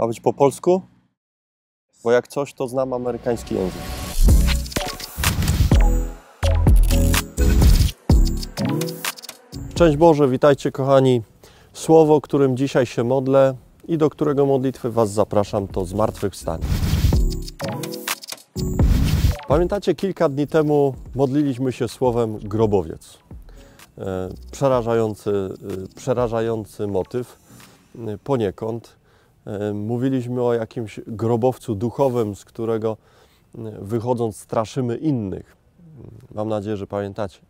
Ma być po polsku? Bo jak coś, to znam amerykański język. Cześć Boże, witajcie kochani. Słowo, którym dzisiaj się modlę i do którego modlitwy Was zapraszam, to zmartwychwstanie. Pamiętacie, kilka dni temu modliliśmy się słowem grobowiec. E, przerażający, e, przerażający motyw e, poniekąd. E, mówiliśmy o jakimś grobowcu duchowym, z którego e, wychodząc straszymy innych. Mm, mam nadzieję, że pamiętacie.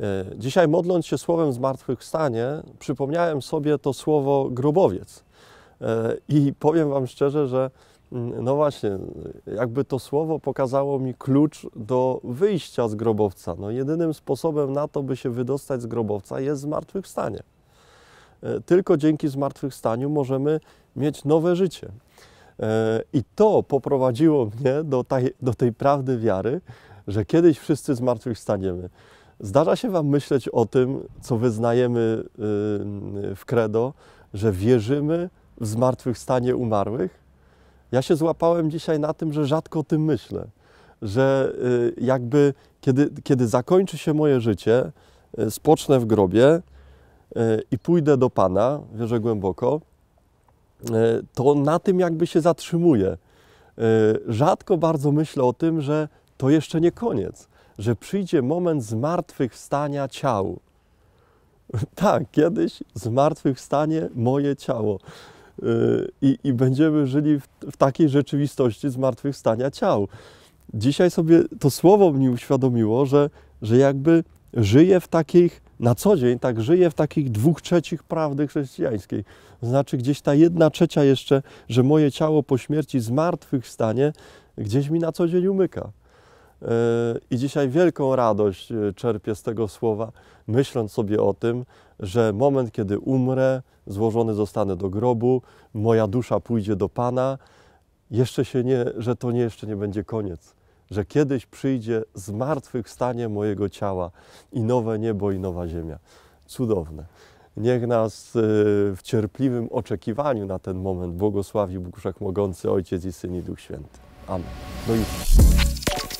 E, dzisiaj modląc się słowem zmartwychwstanie, przypomniałem sobie to słowo grobowiec. I powiem Wam szczerze, że mm, no właśnie, jakby to słowo pokazało mi klucz do wyjścia z grobowca. No jedynym sposobem na to, by się wydostać z grobowca jest zmartwychwstanie. E, tylko dzięki zmartwychwstaniu możemy mieć nowe życie. E, I to poprowadziło mnie do tej, do tej prawdy wiary, że kiedyś wszyscy zmartwychwstaniemy. Zdarza się Wam myśleć o tym, co wyznajemy y, w credo, że wierzymy w zmartwychwstanie umarłych? Ja się złapałem dzisiaj na tym, że rzadko o tym myślę, że y, jakby kiedy, kiedy zakończy się moje życie, y, spocznę w grobie, E, i pójdę do Pana, wierzę głęboko, e, to na tym jakby się zatrzymuję. E, rzadko bardzo myślę o tym, że to jeszcze nie koniec, że przyjdzie moment zmartwychwstania ciał. Tak, kiedyś zmartwychwstanie moje ciało. I, i będziemy żyli w, w takiej rzeczywistości zmartwychwstania ciał. Dzisiaj sobie to słowo mnie uświadomiło, że, że jakby żyję w takich na co dzień tak żyję w takich dwóch trzecich prawdy chrześcijańskiej. Znaczy gdzieś ta jedna trzecia jeszcze, że moje ciało po śmierci zmartwychwstanie, gdzieś mi na co dzień umyka. E, I dzisiaj wielką radość e, czerpię z tego słowa, myśląc sobie o tym, że moment, kiedy umrę, złożony zostanę do grobu, moja dusza pójdzie do Pana, jeszcze się nie, że to nie jeszcze nie będzie koniec że kiedyś przyjdzie zmartwychwstanie mojego ciała i nowe niebo i nowa ziemia. Cudowne. Niech nas y, w cierpliwym oczekiwaniu na ten moment błogosławi Bóg Wszechmogący, Ojciec i Syn i Duch Święty. Amen. Do jutra.